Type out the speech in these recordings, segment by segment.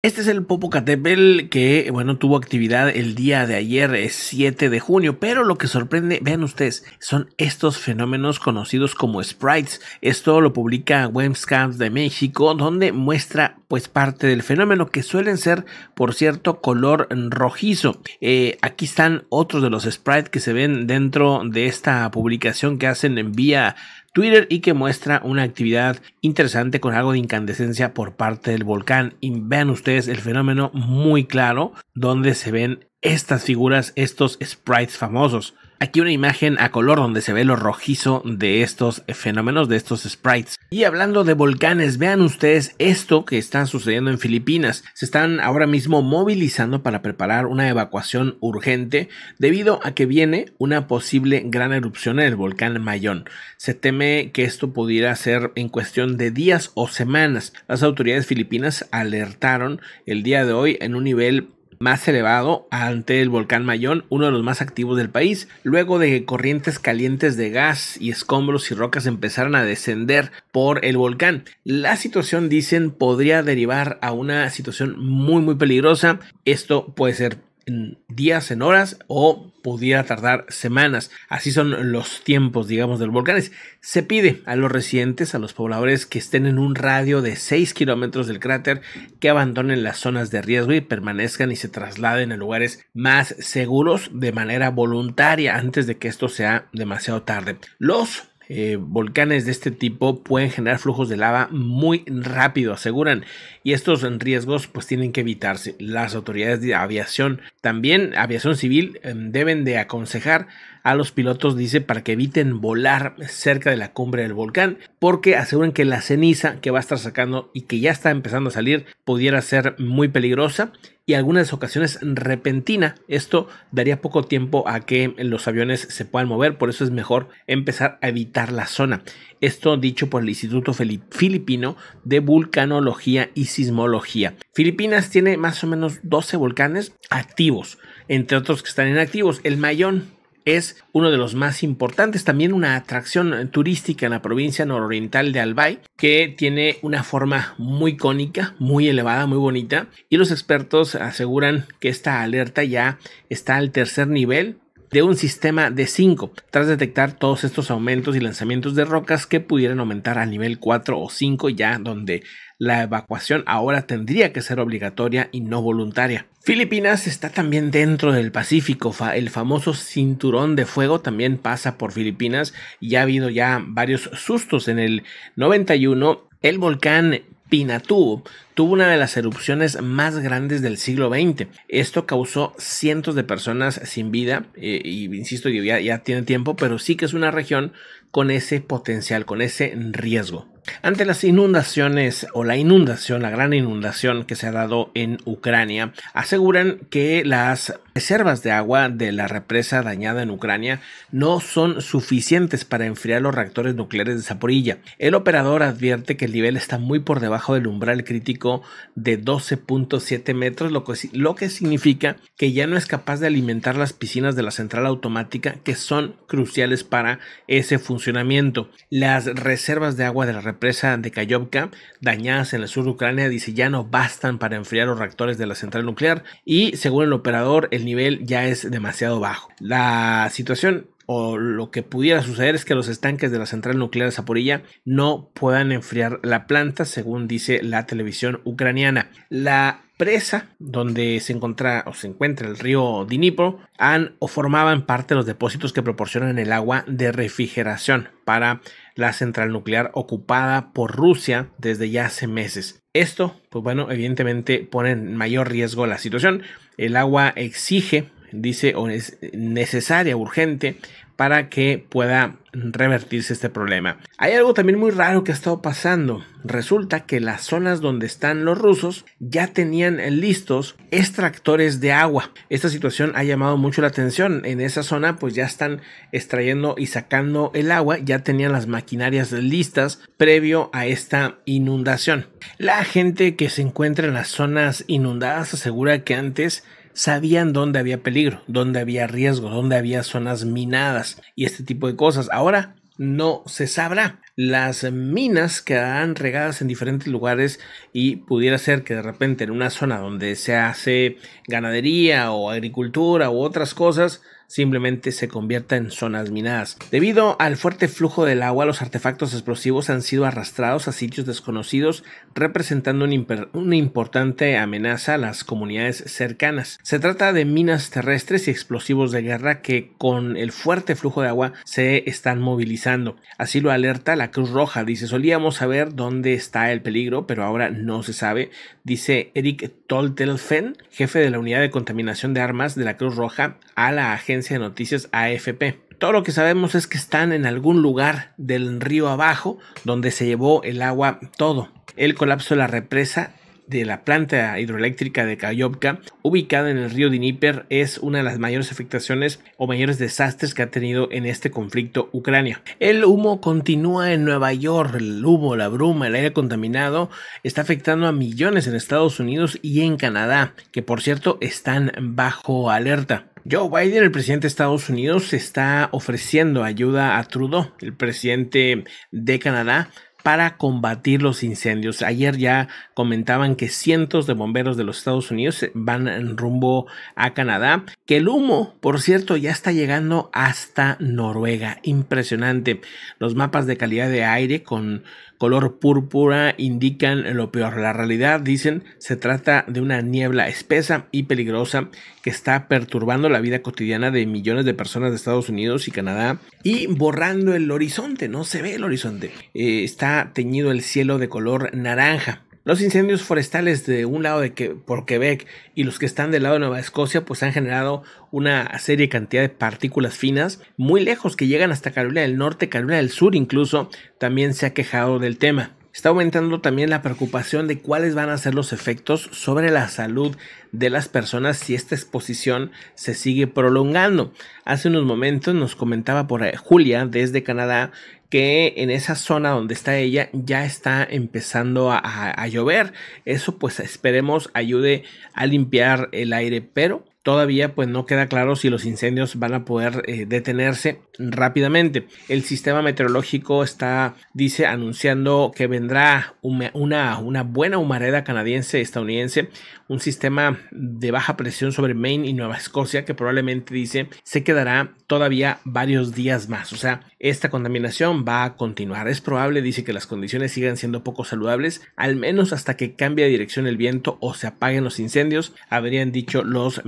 Este es el Popocatépetl que, bueno, tuvo actividad el día de ayer, 7 eh, de junio, pero lo que sorprende, vean ustedes, son estos fenómenos conocidos como sprites. Esto lo publica Webscams de México, donde muestra pues parte del fenómeno que suelen ser, por cierto, color rojizo. Eh, aquí están otros de los sprites que se ven dentro de esta publicación que hacen en vía Twitter y que muestra una actividad interesante con algo de incandescencia por parte del volcán. Y vean ustedes el fenómeno muy claro donde se ven estas figuras, estos sprites famosos. Aquí una imagen a color donde se ve lo rojizo de estos fenómenos, de estos sprites. Y hablando de volcanes, vean ustedes esto que está sucediendo en Filipinas. Se están ahora mismo movilizando para preparar una evacuación urgente debido a que viene una posible gran erupción en el volcán Mayón. Se teme que esto pudiera ser en cuestión de días o semanas. Las autoridades filipinas alertaron el día de hoy en un nivel más elevado ante el volcán Mayón, uno de los más activos del país, luego de que corrientes calientes de gas y escombros y rocas empezaran a descender por el volcán. La situación, dicen, podría derivar a una situación muy muy peligrosa. Esto puede ser en días, en horas o pudiera tardar semanas. Así son los tiempos, digamos, de los volcanes. Se pide a los residentes, a los pobladores que estén en un radio de 6 kilómetros del cráter, que abandonen las zonas de riesgo y permanezcan y se trasladen a lugares más seguros de manera voluntaria antes de que esto sea demasiado tarde. Los eh, volcanes de este tipo pueden generar flujos de lava muy rápido, aseguran, y estos riesgos pues tienen que evitarse. Las autoridades de aviación, también aviación civil, em, deben de aconsejar a los pilotos, dice, para que eviten volar cerca de la cumbre del volcán, porque aseguran que la ceniza que va a estar sacando y que ya está empezando a salir pudiera ser muy peligrosa y algunas ocasiones repentina. Esto daría poco tiempo a que los aviones se puedan mover, por eso es mejor empezar a evitar la zona. Esto dicho por el Instituto Filipino de Vulcanología y Sismología. Filipinas tiene más o menos 12 volcanes activos, entre otros que están inactivos. El Mayón es uno de los más importantes, también una atracción turística en la provincia nororiental de Albay, que tiene una forma muy cónica, muy elevada, muy bonita, y los expertos aseguran que esta alerta ya está al tercer nivel de un sistema de 5, tras detectar todos estos aumentos y lanzamientos de rocas que pudieran aumentar al nivel 4 o 5, ya donde la evacuación ahora tendría que ser obligatoria y no voluntaria. Filipinas está también dentro del Pacífico, el famoso cinturón de fuego también pasa por Filipinas y ha habido ya varios sustos. En el 91, el volcán Pinatu tuvo una de las erupciones más grandes del siglo XX. Esto causó cientos de personas sin vida, eh, y insisto, ya tiene tiempo, pero sí que es una región con ese potencial, con ese riesgo. Ante las inundaciones o la inundación, la gran inundación que se ha dado en Ucrania, aseguran que las reservas de agua de la represa dañada en Ucrania no son suficientes para enfriar los reactores nucleares de Zaporilla. El operador advierte que el nivel está muy por debajo del umbral crítico de 12.7 metros, lo que, lo que significa que ya no es capaz de alimentar las piscinas de la central automática que son cruciales para ese funcionamiento. Las reservas de agua de la represa empresa de Kayovka, dañadas en el sur de Ucrania, dice ya no bastan para enfriar los reactores de la central nuclear y según el operador el nivel ya es demasiado bajo. La situación o lo que pudiera suceder es que los estanques de la central nuclear de Zaporilla no puedan enfriar la planta, según dice la televisión ucraniana. La presa donde se, encuentra o se encuentra el río Dnipro han o formaban parte de los depósitos que proporcionan el agua de refrigeración para la central nuclear ocupada por Rusia desde ya hace meses. Esto, pues bueno, evidentemente pone en mayor riesgo la situación. El agua exige dice, o es necesaria, urgente, para que pueda revertirse este problema. Hay algo también muy raro que ha estado pasando. Resulta que las zonas donde están los rusos ya tenían listos extractores de agua. Esta situación ha llamado mucho la atención. En esa zona pues ya están extrayendo y sacando el agua, ya tenían las maquinarias listas previo a esta inundación. La gente que se encuentra en las zonas inundadas asegura que antes sabían dónde había peligro, dónde había riesgo, dónde había zonas minadas y este tipo de cosas. Ahora no se sabrá. Las minas quedan regadas en diferentes lugares y pudiera ser que de repente en una zona donde se hace ganadería o agricultura u otras cosas, simplemente se convierta en zonas minadas. Debido al fuerte flujo del agua, los artefactos explosivos han sido arrastrados a sitios desconocidos, representando una importante amenaza a las comunidades cercanas. Se trata de minas terrestres y explosivos de guerra que con el fuerte flujo de agua se están movilizando. Así lo alerta la Cruz Roja. Dice, solíamos saber dónde está el peligro, pero ahora no se sabe, dice Eric Toltelfen, jefe de la unidad de contaminación de armas de la Cruz Roja, a la agencia de noticias AFP. Todo lo que sabemos es que están en algún lugar del río abajo donde se llevó el agua todo. El colapso de la represa de la planta hidroeléctrica de Kayovka, ubicada en el río Dnieper, es una de las mayores afectaciones o mayores desastres que ha tenido en este conflicto Ucrania. El humo continúa en Nueva York, el humo, la bruma, el aire contaminado está afectando a millones en Estados Unidos y en Canadá, que por cierto están bajo alerta. Joe Biden, el presidente de Estados Unidos, está ofreciendo ayuda a Trudeau, el presidente de Canadá, para combatir los incendios. Ayer ya comentaban que cientos de bomberos de los Estados Unidos van en rumbo a Canadá, que el humo, por cierto, ya está llegando hasta Noruega. Impresionante. Los mapas de calidad de aire con color púrpura indican lo peor. La realidad, dicen, se trata de una niebla espesa y peligrosa que está perturbando la vida cotidiana de millones de personas de Estados Unidos y Canadá y borrando el horizonte. No se ve el horizonte. Eh, está teñido el cielo de color naranja. Los incendios forestales de un lado de que, por Quebec y los que están del lado de Nueva Escocia pues han generado una serie cantidad de partículas finas muy lejos que llegan hasta Carolina del Norte, Carolina del Sur incluso también se ha quejado del tema. Está aumentando también la preocupación de cuáles van a ser los efectos sobre la salud de las personas si esta exposición se sigue prolongando. Hace unos momentos nos comentaba por eh, Julia desde Canadá que en esa zona donde está ella ya está empezando a, llover. Eso pues esperemos ayude a limpiar el aire, pero Todavía pues no queda claro si los incendios van a poder eh, detenerse rápidamente. El sistema meteorológico está, dice, anunciando que vendrá una, buena humareda canadiense, estadounidense, un sistema de baja presión sobre Maine y Nueva Escocia que probablemente, dice, se quedará todavía varios días más. O sea, esta contaminación va a continuar. Es probable, dice, que las condiciones sigan siendo poco saludables, al menos hasta que cambie de dirección el viento o se apaguen los incendios, habrían dicho los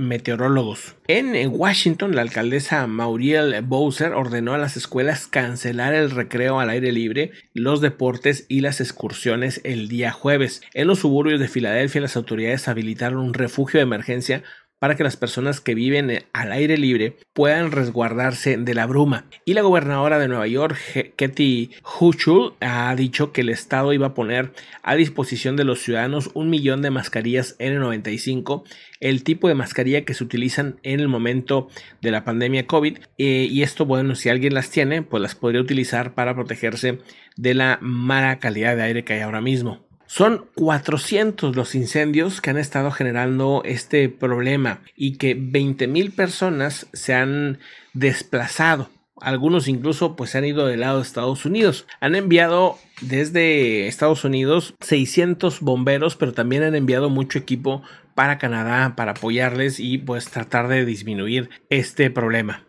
en eh, Washington, la alcaldesa Mauriel Bowser ordenó a las escuelas cancelar el recreo al aire libre, los deportes y las excursiones el día jueves. En los suburbios de Filadelfia, las autoridades habilitaron un refugio de emergencia para que las personas que viven eh, al aire libre puedan resguardarse de la bruma. Y la gobernadora de Nueva York, Katie Huchul, ha dicho que el estado iba a poner a disposición de los ciudadanos un millón de mascarillas N95, el tipo de mascarilla que se utilizan en el momento de la pandemia COVID. Eh, y esto, bueno, si alguien las tiene, pues las podría utilizar para protegerse de la mala calidad de aire que hay ahora mismo. Son 400 los incendios que han estado generando este problema y que 20 mil personas se han desplazado. Algunos incluso pues se han ido del lado de Estados Unidos. Han enviado desde Estados Unidos 600 bomberos, pero también han enviado mucho equipo para Canadá para apoyarles y pues tratar de disminuir este problema.